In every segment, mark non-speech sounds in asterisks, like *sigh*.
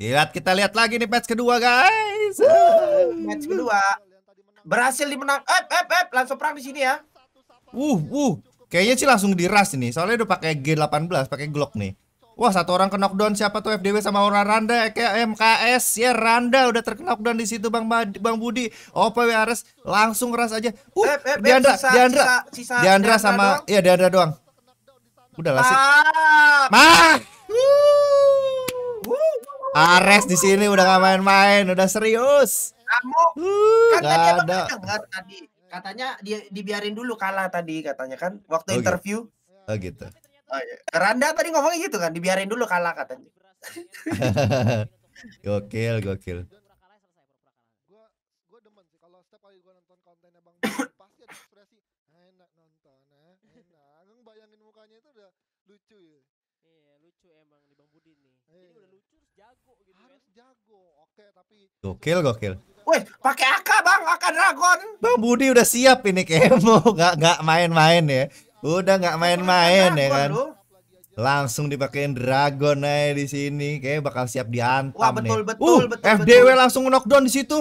Lihat kita lihat lagi nih match kedua guys. match kedua berhasil dimenang. Eh, eh, eh, langsung perang di sini ya. Uh, uh. Kayaknya sih langsung diras ini Soalnya udah pakai G18, pakai Glock nih. Wah, satu orang ke knockdown siapa tuh FDW sama orang Randa kayak MKS ya Randa udah terknockdown di situ Bang Bang Budi. Opa Ares langsung ras aja. Uh, eh, eh, Diandra, sisa, Diandra, sisa, sisa Diandra sama doang. ya Diandra doang. Udah lah sih. Ah. Mah. Ares di sini udah gak main-main, udah serius. Kamu uh, kan gak ada. dengar tadi katanya dia dibiarin dulu kalah tadi katanya kan waktu oh, gitu. interview. Gitu. Oh gitu. Oh, iya. Randa tadi ngomongnya gitu kan, dibiarin dulu kalah katanya. *laughs* gokil, gokil. lucu ya. Iya, lucu emang nih Bang Budi nih. Iya, ini iya, udah iya. lucu gitu kan. Harus jago. Oke, tapi Gokil, gokil. Wih, pakai AK bang, AK Dragon. Bang Budi udah siap ini kemo, *laughs* nggak nggak main-main ya. Udah nggak main-main ya kan. Langsung dipakein dragon aja di sini, kayak bakal siap diantam Wah, betul, nih. Betul, uh, betul, FDW betul. langsung knockdown di situ.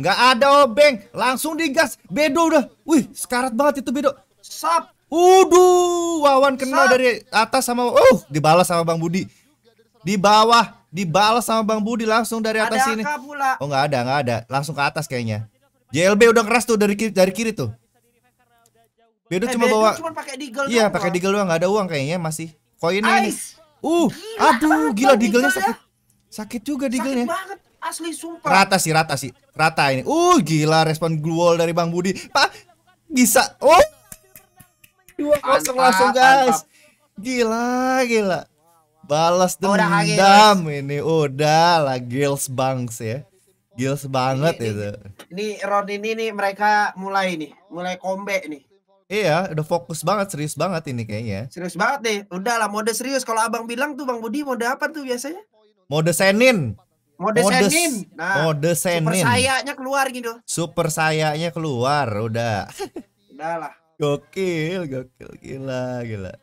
Nggak ada obeng, langsung digas. Bedo udah. Wih, sekarat banget itu Bedo. Sap, Uduh, Wawan kena dari atas sama uh dibalas sama Bang Budi. Di bawah, dibalas sama Bang Budi langsung dari atas sini. Oh nggak ada, nggak ada, langsung ke atas kayaknya. JLB udah keras tuh dari kiri, dari kiri tuh. Bedu eh, cuma bawa Iya, pakai digel, doang, nggak ada uang kayaknya masih. Koinnya ini. Uh, gila aduh, gila digelnya sakit. Ya. Sakit juga digelnya. Sakit banget, asli sumpah. Rata sih, rata sih. Rata ini. Uh, gila respon glue wall dari Bang Budi. Pak, bisa. Oh, Dua kosong langsung guys. Gila, gila. Balas dendam udah, ini udah lah Gils bangs ya. Gils banget ini, itu. Ini Ron ini nih mereka mulai nih, mulai comeback nih. Iya, udah fokus banget, serius banget ini kayaknya. Serius banget deh. udahlah mode serius. Kalau Abang bilang tuh Bang Budi mode apa tuh biasanya? Mode Senin. Mode, mode Senin. Nah, mode Senin. Super sayanya keluar gitu. Super sayanya keluar, udah. udah lah. Gokil, gokil, gila, gila.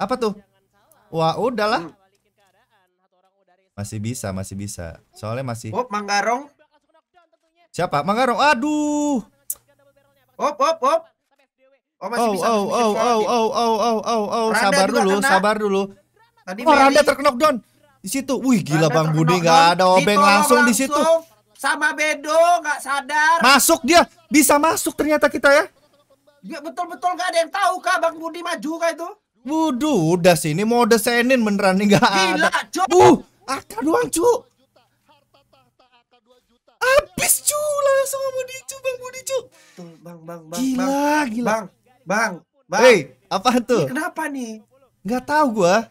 Apa tuh? Wah, udahlah. Masih bisa, masih bisa. Soalnya masih. Op, Manggarong. Siapa? Manggarong. Aduh. Op, op, op. Oh, oh, oh, oh, oh, oh, oh, oh, oh, oh, oh, oh, sabar dulu, kena. sabar dulu. Tadi oh, Randa don Di situ. Wih, gila Randa Bang Budi nggak ada obeng langsung, langsung di situ. Sama Bedo nggak sadar. Masuk dia, bisa masuk ternyata kita ya. Dia betul-betul nggak ada yang tahu kak Bang Budi maju kak itu. Waduh, udah sini mode senin beneran nih nggak ada. Gila, Buh, akar doang cu. Habis cu langsung sama Budi cu Bang Budi cu. bang, bang, bang, gila, bang. gila. Bang, bang, bang. hey apa tuh? Ini kenapa nih? Nggak tahu gua.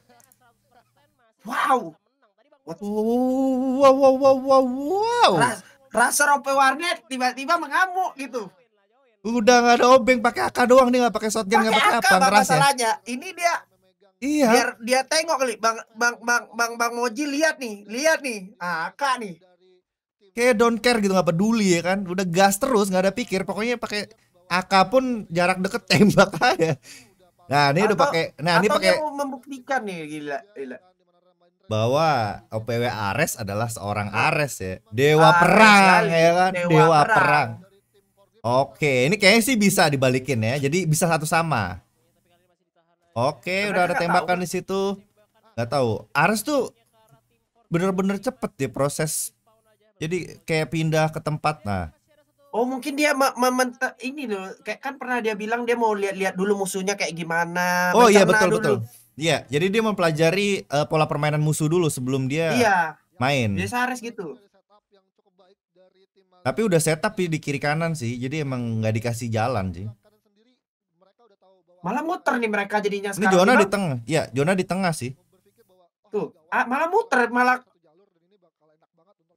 Wow, Wah, Wow, wow, wow, wow, wow, wow. rasa rope warnet tiba-tiba mengamuk gitu. Udah nggak ada obeng pakai AK doang nih nggak pakai shotgun nggak pakai apa ngeras ya? masalahnya. Ini dia Iya. Biar dia tengok kali Bang Bang Bang Bang Bang Moji lihat nih, lihat nih. AK nih. Kayak don't care gitu nggak peduli ya kan. Udah gas terus nggak ada pikir. Pokoknya pakai AK pun jarak deket *laughs* tembak aja. Nah, ini atau, udah pakai. Nah, ini pakai membuktikan nih gila gila bahwa OPW Ares adalah seorang Ares ya. Dewa Ares perang ya kan, dewa, dewa perang. perang. Oke, ini kayaknya sih bisa dibalikin ya. Jadi bisa satu sama. Oke, Karena udah ada tembakan di situ. Gak tahu. Ares tuh bener-bener cepet ya proses. Jadi kayak pindah ke tempat. Nah, Oh mungkin dia ini loh, kayak kan pernah dia bilang dia mau lihat-lihat dulu musuhnya kayak gimana. Oh iya betul betul Iya, jadi dia mempelajari uh, pola permainan musuh dulu sebelum dia iya, main. Dia Sares gitu. Tapi udah setup di kiri kanan sih, jadi emang nggak dikasih jalan sih. Malah muter nih mereka jadinya sekarang. Ini Jona di tengah. Iya, Jona di tengah sih. Tuh, ah, malah muter, malah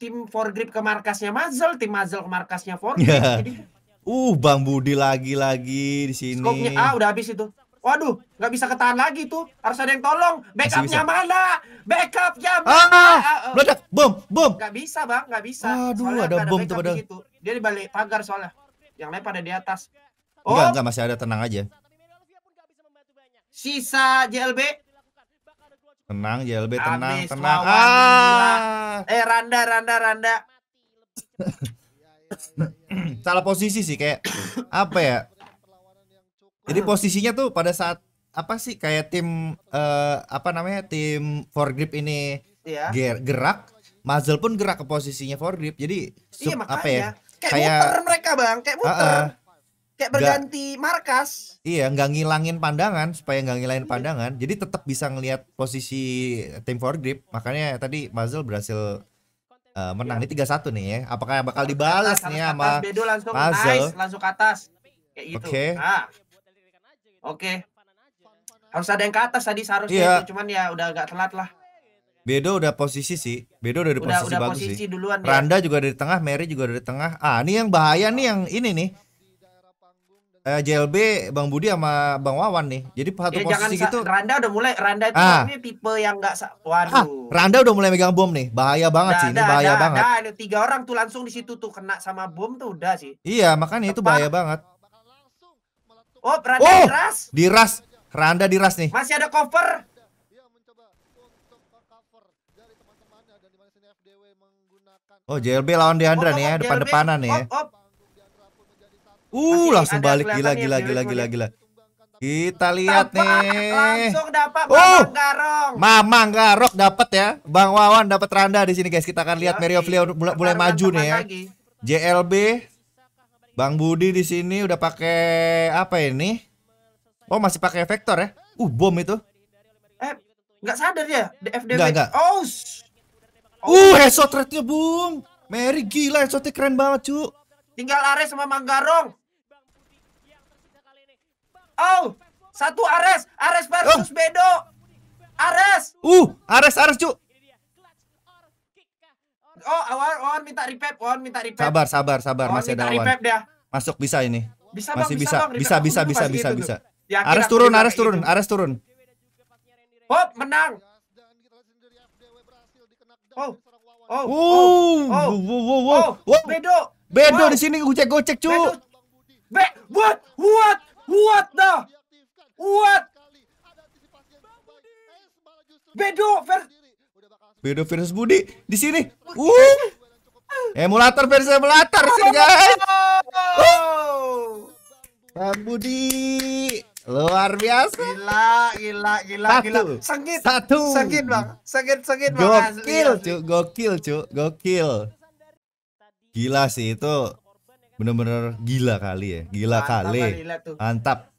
tim foregrip ke markasnya Mazel, tim Mazel ke markasnya foregrip. Yeah. Jadi... *laughs* Uh, Bang Budi lagi-lagi di sini. Skopnya ah udah habis itu. Waduh, nggak bisa ketahan lagi tuh. Harus ada yang tolong. Backupnya mana? Backupnya ah, ah, mana? Ah, meledak, bom, bom. Nggak bisa bang, nggak bisa. Aduh, soalnya ada, bom tuh pada. Dia di balik pagar soalnya. Yang lain pada di atas. Oh. Enggak, enggak masih ada tenang aja. Sisa JLB. Tenang JLB, tenang, Abis tenang. Ah. Eh Randa, Randa, Randa. *laughs* Salah posisi sih kayak apa ya? Jadi posisinya tuh pada saat apa sih kayak tim uh, apa namanya tim grip ini yeah. Iya. gerak, Mazel pun gerak ke posisinya grip Jadi iya, apa ya? Kayak, kayak muter mereka bang, kayak muter. Uh, uh, kayak berganti gak, markas. Iya, nggak ngilangin pandangan supaya nggak ngilangin pandangan. Jadi tetap bisa ngelihat posisi tim grip Makanya tadi Mazel berhasil uh, menang ini tiga satu nih ya. Apakah bakal dibalas nih sama Mazel. langsung ke atas. Kayak gitu. Okay. Nah. Oke. Harus ada yang ke atas tadi seharusnya iya. itu, cuman ya udah agak telat lah. Bedo udah posisi sih. Bedo udah di posisi udah bagus posisi sih. Duluan ya. Randa juga dari tengah, Mary juga dari tengah. Ah, ini yang bahaya nih yang ini nih. Eh, JLB Bang Budi sama Bang Wawan nih. Jadi satu ya, posisi gitu. Randa udah mulai Randa itu ah. tipe yang enggak ah, waduh. Ah, Randa udah mulai megang bom nih. Bahaya banget da, sih, da, ini bahaya da, banget. Nah, tiga orang tuh langsung di situ tuh kena sama bom tuh udah sih. Iya, makanya Tepat. itu bahaya banget. Oh, Randa oh, Diras, Diras. Randa diras nih. Masih ada cover. Oh, JLB lawan Deandra oh, nih ya, depan-depanan nih ya. Uh, langsung balik gila gila gila gila gila. Kita lihat Tampak. nih. Langsung dapat oh. Mamang Garok. Mamang Garok dapat ya. Bang Wawan dapat Randa di sini guys. Kita akan lihat Mario Flea mulai maju nih ya. Lagi. JLB Bang Budi di sini udah pakai apa ini? Oh masih pakai vektor ya? Uh bom itu. Eh nggak sadar ya? DFDW. Nggak nggak. Oh. oh. Uh headshot rate bung. Mary gila headshotnya keren banget cu. Tinggal Ares sama Manggarong. Oh satu Ares, Ares versus oh. Bedo. Ares. Uh Ares Ares cu. Oh, Wawan, Wawan minta repep, Wawan minta repep. Sabar, sabar, sabar, Wawan masih ada Wawan. Repep Dia. Masuk bisa ini. Bisa, bang, masih bisa, bisa, bisa, bisa, bisa, bisa. Gitu. bisa. Aras turun, Aras turun, gitu. Aras turun. Hop, menang. Oh. Oh. Oh. Oh. Oh. Oh. Oh. Bedo. Bedo di sini gocek-gocek, cu. Be, what? What? What the? What? Bedo ver video virus Budi di sini. Uh. Emulator eh, versus emulator sini guys. Uh. Bang Budi luar biasa. Gila, gila, gila, Satu. gila. Sengit. Satu. Sengit, Bang. Sengit, sengit, Bang. Gokil, Cuk. Gokil, Cuk. Gokil. Gila sih itu. Bener-bener gila kali ya. Gila Mantap kali. Mantap.